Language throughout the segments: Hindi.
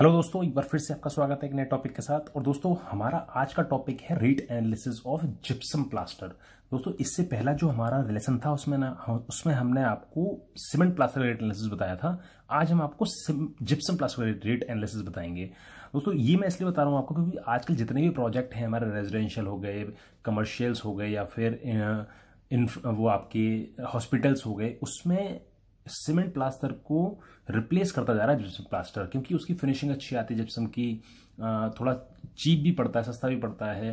हेलो दोस्तों एक बार फिर से आपका स्वागत है एक नए टॉपिक के साथ और दोस्तों हमारा आज का टॉपिक है rate analysis of gypsum plaster दोस्तों इससे पहला जो हमारा रिलेशन था उसमें ना हाँ, उसमें हमने आपको सीमेंट प्लास्टर रेट एनालिसिस बताया था आज हम आपको जिप्सम प्लास्टर रेट एनालिसिस बताएंगे दोस्तों ये मैं इसलिए बता रहा हूँ आपको क्योंकि आजकल जितने भी प्रोजेक्ट हैं हमारे रेजिडेंशियल हो गए कमर्शियल्स हो गए या फिर इन वो आपके हॉस्पिटल्स हो गए उसमें सीमेंट प्लास्टर को रिप्लेस करता जा रहा है जिप्सम प्लास्टर क्योंकि उसकी फिनिशिंग अच्छी आती है जिप्सम की थोड़ा चीप भी पड़ता है सस्ता भी पड़ता है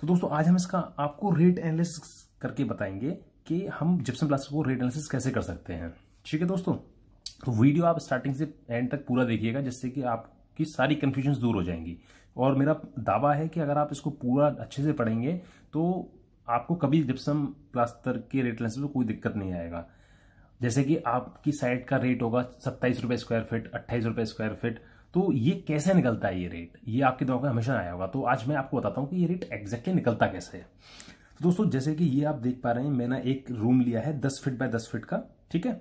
तो दोस्तों आज हम इसका आपको रेट एनालिसिस करके बताएंगे कि हम जिप्सम प्लास्टर को रेट एनालिसिस कैसे कर सकते हैं ठीक है दोस्तों तो वीडियो आप स्टार्टिंग से एंड तक पूरा देखिएगा जिससे कि आपकी सारी कन्फ्यूजन दूर हो जाएंगी और मेरा दावा है कि अगर आप इसको पूरा अच्छे से पढ़ेंगे तो आपको कभी जिप्सम प्लास्टर के रेट एनालिसिस में कोई दिक्कत नहीं आएगा जैसे कि आपकी साइट का रेट होगा सत्ताईस रुपए स्क्वायर फीट अट्ठाईस रुपए स्क्वायर फीट तो ये कैसे निकलता है ये रेट ये आपके दिमाग में हमेशा आया होगा तो आज मैं आपको बताता हूँ कि ये रेट एग्जैक्टली निकलता कैसे है तो दोस्तों जैसे कि ये आप देख पा रहे हैं मैंने एक रूम लिया है दस फिट बाय दस फिट का ठीक है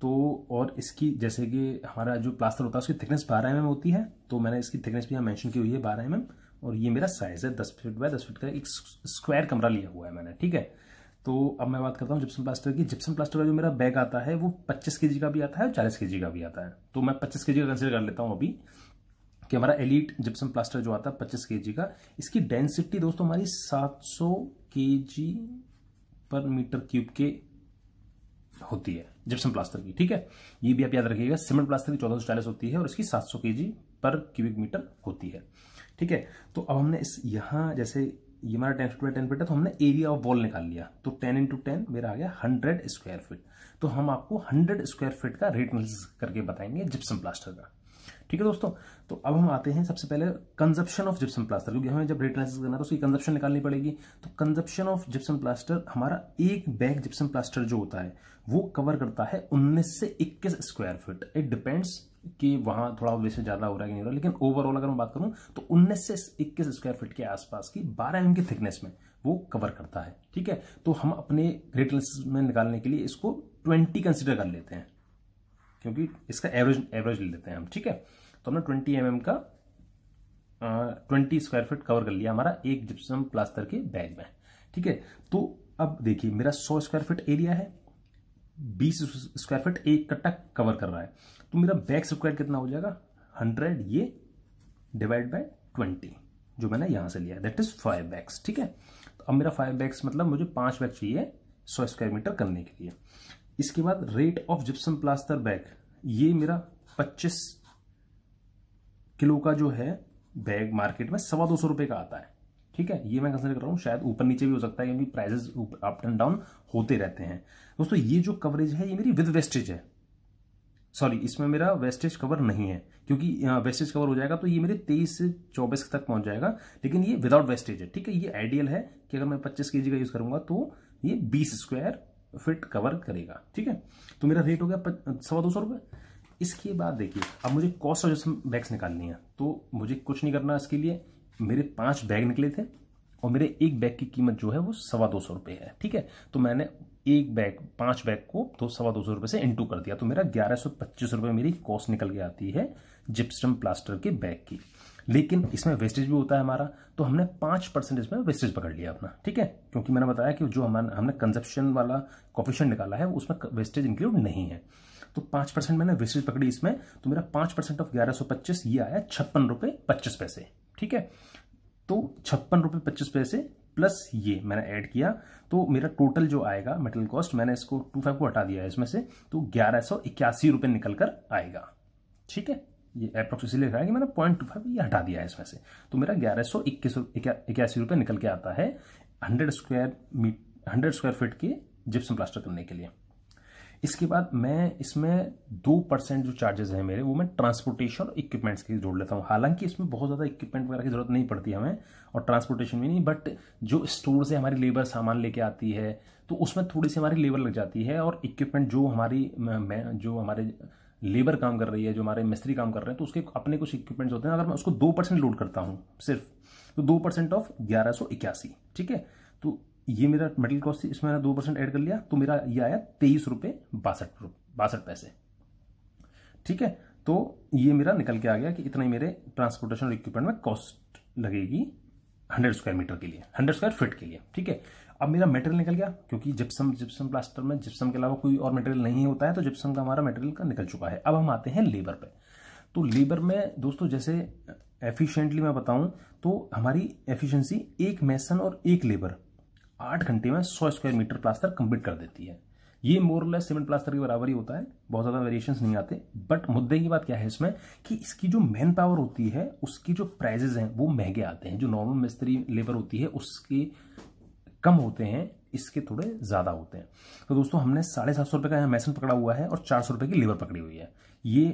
तो और इसकी जैसे कि हमारा जो प्लास्टर होता है उसकी थिकनेस बारह एम mm होती है तो मैंने इसकी थिकनेस भी यहाँ मैंशन की हुई है बारह एम mm। और ये मेरा साइज़ है दस फिट बाय दस फिट का एक स्क्वायर कमरा लिया हुआ है मैंने ठीक है तो अब मैं बात करता हूँ जिप्सम प्लास्टर की जिप्सम प्लास्टर का जो मेरा बैग आता है वो 25 के का भी आता है और 40 के का भी आता है तो मैं 25 के का कंसिडर कर लेता हूँ अभी कि हमारा एलिट जिप्सम प्लास्टर जो आता है पच्चीस के का इसकी डेंसिटी दोस्तों हमारी सात के पर मीटर क्यूब के होती है जिप्सम प्लास्टर की ठीक है ये भी आप याद रखिएगा सीमेंट प्लास्टर की चौदह होती है और इसकी सात सौ पर क्यूबिक मीटर होती है ठीक है तो अब हमने इस यहाँ जैसे ये हमारा ten feet by ten feet है तो हमने एरिया ऑफ वॉल निकाल लिया तो टेन इंटू टेन मेरा आ गया हंड्रेड स्क्वायर फीट तो हम आपको हंड्रेड स्क्वायर फीट का रेट मिल करके बताएंगे जिप्सम प्लास्टर का ठीक है दोस्तों तो अब हम आते हैं सबसे पहले कंजप्शन ऑफ जिप्सम प्लास्टर क्योंकि हमें जब रेट एनालिसिस करना है तो उसकी कंजप्शन निकालनी पड़ेगी तो कंजप्शन ऑफ जिप्सम प्लास्टर हमारा एक बैग जिप्सम प्लास्टर जो होता है वो कवर करता है उन्नीस से इक्कीस स्क्वायर फीट इट डिपेंड्स कि वहां थोड़ा वैसे ज़्यादा हो रहा है कि नहीं हो रहा लेकिन ओवरऑल अगर मैं बात करूं तो उन्नीस से इक्कीस स्क्वायर फीट के आसपास की बारह एम की थिकनेस में वो कवर करता है ठीक है तो हम अपने रेट एनालिसिस में निकालने के लिए इसको ट्वेंटी कंसिडर कर लेते हैं क्योंकि इसका एवरेज एवरेज ले लेते हैं हम ठीक है तो हमने ट्वेंटी एम mm का ट्वेंटी स्क्वायर फीट कवर कर लिया हमारा एक जिप्सम प्लास्टर के बैग में ठीक है तो अब देखिए मेरा सौ स्क्वायर फीट एरिया है बीस स्क्वायर फीट एक कट्टा कवर कर रहा है तो मेरा बैग स्क्वायर कितना हो जाएगा हंड्रेड ये डिवाइड बाय ट्वेंटी जो मैंने यहां से लिया दैट इज फाइव बैग्स ठीक है तो अब मेरा फाइव बैग्स मतलब मुझे पांच बैग चाहिए सौ स्क्वायर मीटर करने के लिए इसके बाद rate of gypsum plaster bag ये मेरा 25 किलो का जो है बैग मार्केट में सवा दो सौ रुपए का आता है ठीक है ये मैं कंसिडर कर रहा हूं शायद ऊपर नीचे भी हो सकता है क्योंकि प्राइजेस अप एंड डाउन होते रहते हैं दोस्तों ये जो कवरेज है ये मेरी विद वेस्टेज है सॉरी इसमें मेरा वेस्टेज कवर नहीं है क्योंकि वेस्टेज कवर हो जाएगा तो ये मेरे तेईस से चौबीस तक पहुंच जाएगा लेकिन ये विदाउट वेस्टेज है ठीक है ये आइडियल है कि अगर मैं पच्चीस के का यूज़ करूंगा तो ये बीस स्क्वायर फिट कवर करेगा ठीक है तो मेरा रेट हो गया सवा दो सौ रुपये इसके बाद देखिए अब मुझे कॉस्ट सजेशन बैग्स निकालनी है तो मुझे कुछ नहीं करना इसके लिए मेरे पांच बैग निकले थे और मेरे एक बैग की कीमत जो है वो सवा दो सौ रुपये है ठीक है तो मैंने एक बैग पांच बैग को तो सवा दो सौ रुपये से इंटू कर दिया तो मेरा ग्यारह सौ पच्चीस रुपये मेरी कॉस्ट निकल के आती है जिप्सम प्लास्टर के बैग की लेकिन इसमें वेस्टेज भी होता है हमारा तो हमने पांच परसेंट इसमें वेस्टेज पकड़ लिया अपना ठीक है क्योंकि मैंने बताया कि जो हमारा हमने कंजप्शन वाला कॉफिशन निकाला है उसमें वेस्टेज इंक्लूड नहीं है तो पांच परसेंट मैंने वेस्टेज पकड़ी इसमें तो मेरा पांच परसेंट ऑफ ग्यारह सौ पच्चीस ये आया छप्पन रुपये पच्चीस पैसे ठीक है तो छप्पन रुपये पच्चीस पैसे प्लस ये मैंने ऐड किया तो मेरा टोटल जो आएगा मेटल कॉस्ट मैंने इसको टू फाइव को हटा दिया है इसमें से तो ग्यारह सौ इक्यासी रुपये निकल कर आएगा ठीक है ये अप्रोक्स इसलिए लिखा है कि मैंने पॉइंट टू फाइव ये हटा दिया है इसमें से तो मेरा ग्यारह सौ इक्कीस इक्यासी रुपये निकल के आता है hundred square metre hundred square feet के जिप्सम प्लास्टर करने के लिए इसके बाद मैं इसमें दो परसेंट जो चार्जेस हैं मेरे वो मैं ट्रांसपोर्टेशन और इक्विपमेंट्स की जोड़ लेता हूँ हालांकि इसमें बहुत ज़्यादा इक्विपमेंट वगैरह की ज़रूरत नहीं पड़ती हमें और ट्रांसपोर्टेशन भी नहीं बट जो स्टोर से हमारी लेबर सामान लेके आती है तो उसमें थोड़ी सी हमारी लेबर लग जाती है और इक्विपमेंट जो हमारी मैं जो हमारे लेबर काम कर रही है जो हमारे मिस्त्री काम कर रहे हैं तो उसके अपने कुछ इक्विपमेंट्स होते हैं अगर मैं उसको दो परसेंट लोड करता हूँ सिर्फ तो दो परसेंट ऑफ ग्यारह सौ इक्यासी ठीक है तो ये मेरा मेटल कॉस्ट थी इसमें मैंने दो परसेंट एड कर लिया तो मेरा ये आया तेईस रुपये बासठ बासठ पैसे ठीक है तो ये मेरा निकल के आ गया कि इतना ही मेरे ट्रांसपोर्टेशन और इक्विपमेंट में कॉस्ट लगेगी हंड्रेड स्क्वायर मीटर के लिए हंड्रेड स्क्वायर फिट के लिए ठीक है अब मेरा मटेरियल निकल गया क्योंकि जिप्सम जिप्सम प्लास्टर में जिप्सम के अलावा कोई और मटेरियल नहीं होता है तो जिप्सम का हमारा मटेरियल का निकल चुका है अब हम आते हैं लेबर पे तो लेबर में दोस्तों जैसे एफिशिएंटली मैं बताऊं तो हमारी एफिशिएंसी एक मैसन और एक लेबर आठ घंटे में सौ स्क्वायर मीटर प्लास्टर कंप्लीट कर देती है ये मोरलेस सीमेंट प्लास्टर के बराबर ही होता है बहुत ज़्यादा वेरिएशन नहीं आते बट मुद्दे की बात क्या है इसमें कि इसकी जो मैन पावर होती है उसकी जो प्राइजेज हैं वो महंगे आते हैं जो नॉर्मल मिस्त्री लेबर होती है उसके कम होते हैं इसके थोड़े ज़्यादा होते हैं तो दोस्तों हमने साढ़े सात सौ रुपये का यहाँ मैसन पकड़ा हुआ है और चार सौ रुपये की लीवर पकड़ी हुई है ये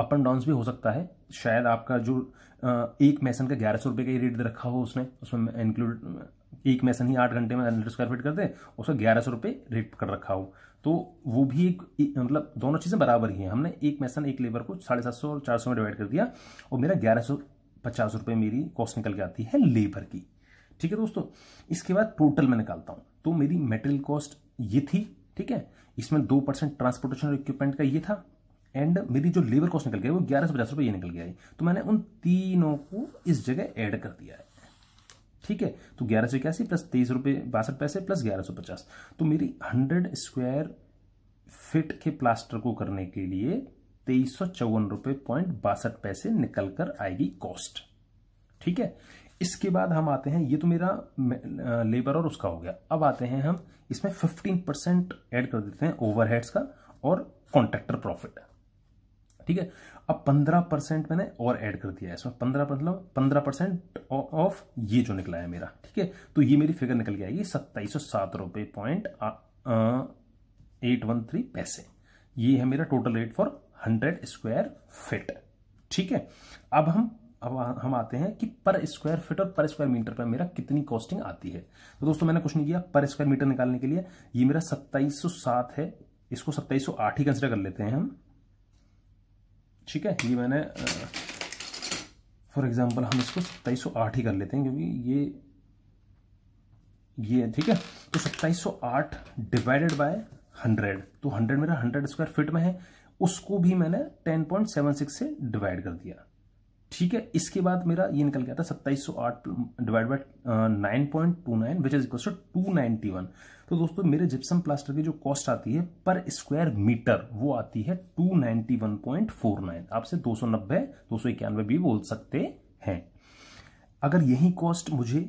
अप एंड डाउन भी हो सकता है शायद आपका जो एक मैसन का ग्यारह सौ रुपये का ही रेट रखा हो उसने उसमें इंक्लूड एक मैसन ही आठ घंटे में हंड्रेड स्क्वायर फीट कर दे उसका ग्यारह सौ रुपये रेट पकड़ रखा हो तो वो भी एक, एक मतलब दोनों चीज़ें बराबर ही हैं हमने एक मैसन एक लेबर को साढ़े सात सौ और चार सौ में डिवाइड कर दिया और मेरा ग्यारह सौ पचास रुपये मेरी कॉस्ट निकल के आती है लेबर की ठीक है दोस्तों इसके बाद टोटल मैं निकालता हूं तो मेरी मेटेरियल कॉस्ट ये थी ठीक है इसमें दो परसेंट ट्रांसपोर्टेशन और इक्विपमेंट का ये था एंड मेरी जो लेबर कॉस्ट निकल गया वो ग्यारह सौ पचास रुपये निकल गया है तो मैंने उन तीनों को इस जगह ऐड कर दिया है ठीक है तो ग्यारह सौ इक्यासी प्लस तेईस रुपये बासठ पैसे प्लस ग्यारह सौ पचास तो मेरी हंड्रेड स्क्वायर फिट के प्लास्टर को करने के लिए तेईस सौ चौवन रुपये पॉइंट बासठ पैसे निकल कर आएगी कॉस्ट ठीक है इसके बाद हम आते हैं ये तो मेरा लेबर और उसका हो गया अब आते हैं हम इसमें फिफ्टीन परसेंट एड कर देते हैं ओवरहेड्स का और कॉन्ट्रेक्टर प्रॉफिट ठीक है अब पंद्रह परसेंट मैंने और ऐड कर दिया है इसमें पंद्रह मतलब पंद्रह परसेंट ऑफ ये जो निकला है मेरा ठीक है तो ये मेरी फिगर निकल के आएगी सत्ताईस सौ सात रुपये पॉइंट एट वन थ्री पैसे ये है मेरा total rate for hundred square feet ठीक है अब हम अब हम आते हैं कि पर स्क्वायर फीट और पर स्क्वायर मीटर पर मेरा कितनी कॉस्टिंग आती है तो दोस्तों मैंने कुछ नहीं किया पर स्क्वायर मीटर निकालने के लिए ये मेरा 2707 है इसको 2708 ही कंसिडर कर लेते हैं हम ठीक है ये मैंने फॉर uh, एग्जांपल हम इसको 2708 ही कर लेते हैं क्योंकि ये ये ठीक है तो 2708 डिवाइडेड बाय हंड्रेड तो हंड्रेड मेरा हंड्रेड स्क्वायर फिट में है उसको भी मैंने 10.76 से डिवाइड कर दिया ठीक है इसके बाद मेरा ये निकल गया था सत्ताईस सौ आठ divide by nine point two nine which is equal to two ninety one तो दोस्तों मेरे जिप्सम प्लास्टर की जो कॉस्ट आती है पर स्क्वायर मीटर वो आती है two ninety one point four nine आपसे दो सौ नब्बे दो सौ इक्यानवे भी बोल सकते हैं अगर यही कॉस्ट मुझे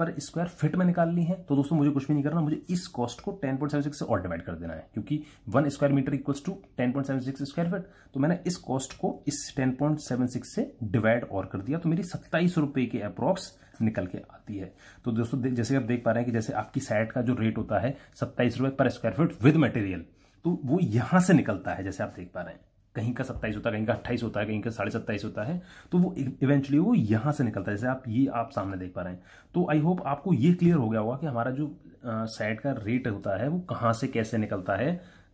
पर स्क्वायर फिट में निकाल ली है तो दोस्तों मुझे कुछ भी नहीं करना मुझे इस कॉस्ट को 10.76 से और डिवाइड कर देना है क्योंकि one square metre equals to 10.76 square feet तो मैंने इस कॉस्ट को इस 10.76 से डिवाइड और कर दिया तो मेरी सत्ताईस रुपए की अप्रॉक्स निकल के आती है तो दोस्तों जैसे आप देख पा रहे हैं कि जैसे आपकी सैट का जो रेट होता है सत्ताईस रुपये पर स्क्वायर फिट विद मटेरियल तो वो यहां से निकलता है जैसे आप देख पा रहे हैं कहीं का सत्ताईस होता है कहीं का अट्ठाईस होता है कहीं का साढ़े सत्ताईस होता है तो वो इवेंचुअली e- वो यहाँ से निकलता है जैसे आप ये आप सामने देख पा रहे हैं तो आई होप आपको ये क्लियर हो गया होगा कि हमारा जो साइड का रेट होता है वो कहाँ से कैसे निकलता है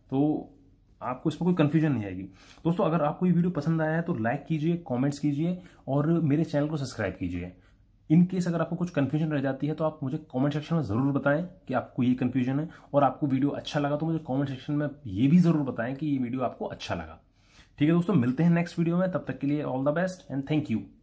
तो आपको इसमें कोई कन्फ्यूजन नहीं आएगी दोस्तों अगर आपको ये वीडियो पसंद आया है तो लाइक कीजिए कॉमेंट्स कीजिए और मेरे चैनल को सब्सक्राइब कीजिए इन केस अगर आपको कुछ कन्फ्यूजन रह जाती है तो आप मुझे कमेंट सेक्शन में ज़रूर बताएं कि आपको ये कन्फ्यूजन है और आपको वीडियो अच्छा लगा तो मुझे कमेंट सेक्शन में ये भी ज़रूर बताएं कि ये वीडियो आपको अच्छा लगा ठीक है दोस्तों मिलते हैं नेक्स्ट वीडियो में तब तक के लिए all the best and thank you